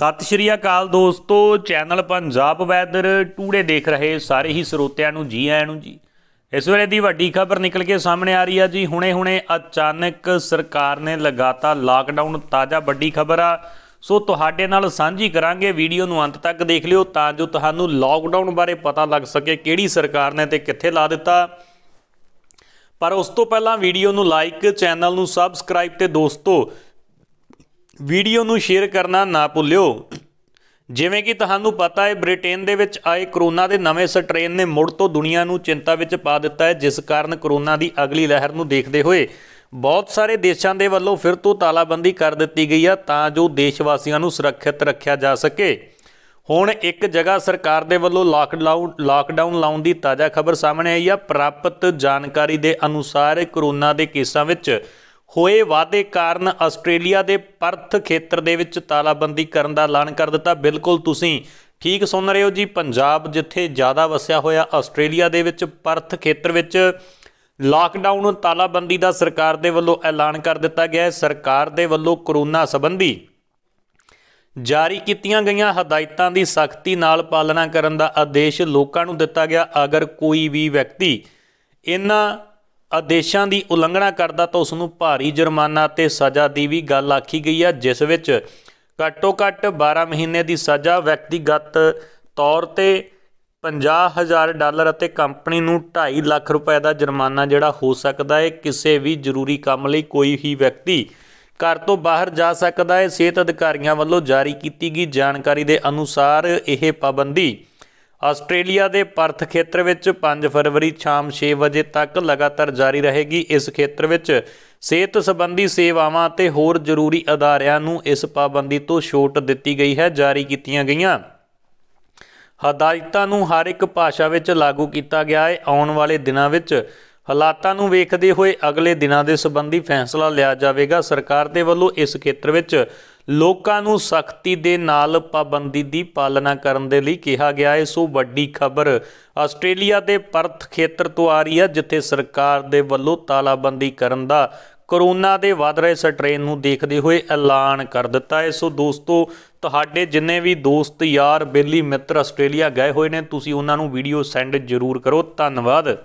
ਸਤਿ ਸ਼੍ਰੀ ਅਕਾਲ ਦੋਸਤੋ channel Punjab weather today ਦੇਖ ਰਹੇ ਸਾਰੇ ਹੀ ਸਰੋਤਿਆਂ ਨੂੰ ਜੀ ਆਇਆਂ ਨੂੰ ਜੀ ਇਸ ਵੇਲੇ ਦੀ ਵੱਡੀ ਖਬਰ ਨਿਕਲ ਕੇ ਸਾਹਮਣੇ ਆ ਰਹੀ ਆ ਜੀ ਹੁਣੇ-ਹੁਣੇ ਅਚਾਨਕ ਸਰਕਾਰ ਨੇ ਲਗਾਤਾ ਲਾਕਡਾਊਨ ਤਾਜ਼ਾ ਵੱਡੀ ਖਬਰ ਆ ਸੋ ਤੁਹਾਡੇ ਨਾਲ ਸਾਂਝੀ ਕਰਾਂਗੇ ਵੀਡੀਓ ਨੂੰ ਅੰਤ ਤੱਕ ਦੇਖ ਲਿਓ ਤਾਂ ਜੋ ਤੁਹਾਨੂੰ ਲਾਕਡਾਊਨ ਬਾਰੇ ਪਤਾ ਲੱਗ ਸਕੇ ਕਿਹੜੀ ਸਰਕਾਰ ਨੇ ਤੇ ਕਿੱਥੇ ਲਾ ਦਿੱਤਾ ਪਰ ਉਸ ਤੋਂ ਪਹਿਲਾਂ ਵੀਡੀਓ ਨੂੰ ਲਾਈਕ ਚੈਨਲ ਨੂੰ ਸਬਸਕ੍ਰਾਈਬ ਤੇ ਦੋਸਤੋ ਵੀਡੀਓ ਨੂੰ ਸ਼ੇਅਰ ਕਰਨਾ ਨਾ ਭੁੱਲਿਓ ਜਿਵੇਂ ਕਿ ਤੁਹਾਨੂੰ ਪਤਾ ਹੈ ਬ੍ਰਿਟੇਨ ਦੇ ਵਿੱਚ ਆਏ ਕਰੋਨਾ ਦੇ ਨਵੇਂ ਸਟ੍ਰੇਨ ਨੇ ਮੁੜ ਤੋਂ ਦੁਨੀਆ ਨੂੰ ਚਿੰਤਾ ਵਿੱਚ ਪਾ ਦਿੱਤਾ ਹੈ ਜਿਸ ਕਾਰਨ ਕਰੋਨਾ ਦੀ ਅਗਲੀ ਲਹਿਰ ਨੂੰ ਦੇਖਦੇ ਹੋਏ ਬਹੁਤ ਸਾਰੇ ਦੇਸ਼ਾਂ ਦੇ ਵੱਲੋਂ ਫਿਰ ਤੋਂ ਤਾਲਾਬੰਦੀ ਕਰ ਦਿੱਤੀ ਗਈ ਆ ਤਾਂ ਜੋ ਦੇਸ਼ ਵਾਸੀਆਂ ਨੂੰ ਸੁਰੱਖਿਅਤ ਰੱਖਿਆ ਜਾ ਸਕੇ ਹੁਣ ਇੱਕ ਜਗ੍ਹਾ ਸਰਕਾਰ ਦੇ ਵੱਲੋਂ ਲਾਕਡਾਊਨ ਲਾਕਡਾਊਨ ਲਾਉਣ ਦੀ ਤਾਜ਼ਾ ਖਬਰ ਸਾਹਮਣੇ ਆਈ ਆ ਪ੍ਰਾਪਤ ਜਾਣਕਾਰੀ ਦੇ ਅਨੁਸਾਰ ਕਰੋਨਾ ਦੇ ਕੇਸਾਂ ਵਿੱਚ ਹੋਏ ਵਾਅਦੇ ਕਾਰਨ ਆਸਟ੍ਰੇਲੀਆ ਦੇ ਪਰਥ ਖੇਤਰ ਦੇ ਵਿੱਚ ਤਾਲਾਬੰਦੀ ਕਰਨ ਦਾ ਐਲਾਨ ਕਰ ਦਿੱਤਾ ਬਿਲਕੁਲ ਤੁਸੀਂ ਠੀਕ ਸੁਣ ਰਹੇ ਹੋ ਜੀ ਪੰਜਾਬ ਜਿੱਥੇ ਜ਼ਿਆਦਾ ਵਸਿਆ ਹੋਇਆ ਆਸਟ੍ਰੇਲੀਆ ਦੇ ਵਿੱਚ ਪਰਥ ਖੇਤਰ ਵਿੱਚ ਲਾਕਡਾਊਨ ਤਾਲਾਬੰਦੀ ਦਾ ਸਰਕਾਰ ਦੇ ਵੱਲੋਂ ਐਲਾਨ ਕਰ ਦਿੱਤਾ ਗਿਆ ਹੈ ਸਰਕਾਰ ਦੇ ਵੱਲੋਂ ਕਰੋਨਾ ਸੰਬੰਧੀ ਜਾਰੀ ਕੀਤੀਆਂ ਗਈਆਂ ਹਦਾਇਤਾਂ ਦੀ ਸਖਤੀ ਨਾਲ ਪਾਲਣਾ ਕਰਨ ਦਾ ਆਦੇਸ਼ ਲੋਕਾਂ ਨੂੰ ਦਿੱਤਾ ਗਿਆ ਅਗਰ ਕੋਈ ਵੀ ਵਿਅਕਤੀ ਇਹਨਾਂ ਆਦੇਸ਼ਾਂ ਦੀ ਉਲੰਘਣਾ ਕਰਦਾ ਤਾਂ ਉਸ ਨੂੰ ਭਾਰੀ ਜੁਰਮਾਨਾ ਅਤੇ ਸਜ਼ਾ ਦੀ ਵੀ ਗੱਲ ਆਖੀ ਗਈ ਹੈ ਜਿਸ ਵਿੱਚ ਘੱਟੋ-ਘੱਟ 12 ਮਹੀਨੇ ਦੀ ਸਜ਼ਾ ਵਿਅਕਤੀਗਤ ਤੌਰ ਤੇ 50000 ਡਾਲਰ ਅਤੇ ਕੰਪਨੀ ਨੂੰ 2.5 ਲੱਖ ਰੁਪਏ ਦਾ ਜੁਰਮਾਨਾ ਜਿਹੜਾ ਹੋ ਸਕਦਾ ਹੈ ਕਿਸੇ ਵੀ ਜ਼ਰੂਰੀ ਕੰਮ ਲਈ ਕੋਈ ਵੀ ਵਿਅਕਤੀ ਘਰ ਤੋਂ ਬਾਹਰ ਜਾ ਸਕਦਾ ਹੈ ਸਿਹਤ ਅਧਿਕਾਰੀਆਂ ਵੱਲੋਂ ਜਾਰੀ ਕੀਤੀ ਗਈ ਜਾਣਕਾਰੀ ਦੇ ਅਨੁਸਾਰ ਇਹ ਪਾਬੰਦੀ ਆਸਟ੍ਰੇਲੀਆ ਦੇ ਪਰਥ ਖੇਤਰ ਵਿੱਚ 5 ਫਰਵਰੀ ਸ਼ਾਮ 6 ਵਜੇ ਤੱਕ ਲਗਾਤਾਰ ਜਾਰੀ ਰਹੇਗੀ ਇਸ ਖੇਤਰ ਵਿੱਚ ਸਿਹਤ ਸੰਬੰਧੀ ਸੇਵਾਵਾਂ ਅਤੇ ਹੋਰ ਜ਼ਰੂਰੀ ਅਦਾਰਿਆਂ ਨੂੰ ਇਸ ਪਾਬੰਦੀ ਤੋਂ ਛੋਟ ਦਿੱਤੀ ਗਈ ਹੈ ਜਾਰੀ ਕੀਤੀਆਂ ਗਈਆਂ ਹਦਾਇਤਾਂ ਨੂੰ ਹਰ ਇੱਕ ਭਾਸ਼ਾ ਵਿੱਚ ਲਾਗੂ ਕੀਤਾ ਗਿਆ ਹੈ ਆਉਣ ਵਾਲੇ ਦਿਨਾਂ ਵਿੱਚ ਹਾਲਾਤਾਂ ਨੂੰ ਵੇਖਦੇ ਹੋਏ ਅਗਲੇ ਦਿਨਾਂ ਦੇ ਸੰਬੰਧੀ ਫੈਸਲਾ ਲਿਆ ਜਾਵੇਗਾ ਸਰਕਾਰ ਦੇ ਵੱਲੋਂ ਇਸ ਖੇਤਰ ਵਿੱਚ ਲੋਕਾਂ ਨੂੰ ਸਖਤੀ ਦੇ ਨਾਲ ਪਾਬੰਦੀ ਦੀ ਪਾਲਣਾ ਕਰਨ ਦੇ ਲਈ ਕਿਹਾ ਗਿਆ ਹੈ ਸੋ ਵੱਡੀ ਖਬਰ ਆਸਟ੍ਰੇਲੀਆ ਦੇ ਪਰਥ ਖੇਤਰ ਤੋਂ ਆ ਰਹੀ ਹੈ ਜਿੱਥੇ ਸਰਕਾਰ ਦੇ ਵੱਲੋਂ ਤਾਲਾਬੰਦੀ ਕਰਨ ਦਾ ਕਰੋਨਾ ਦੇ ਵੱਧ ਰਹੇ ਸਟ੍ਰੇਨ ਨੂੰ ਦੇਖਦੇ ਹੋਏ ਐਲਾਨ ਕਰ ਦਿੱਤਾ ਹੈ ਸੋ ਦੋਸਤੋ ਤੁਹਾਡੇ ਜਿੰਨੇ ਵੀ ਦੋਸਤ ਯਾਰ ਬੇਲੀ ਮਿੱਤਰ ਆਸਟ੍ਰੇਲੀਆ ਗਏ ਹੋਏ ਨੇ ਤੁਸੀਂ ਉਹਨਾਂ ਨੂੰ ਵੀਡੀਓ ਸੈਂਡ ਜ਼ਰੂਰ ਕਰੋ ਧੰਨਵਾਦ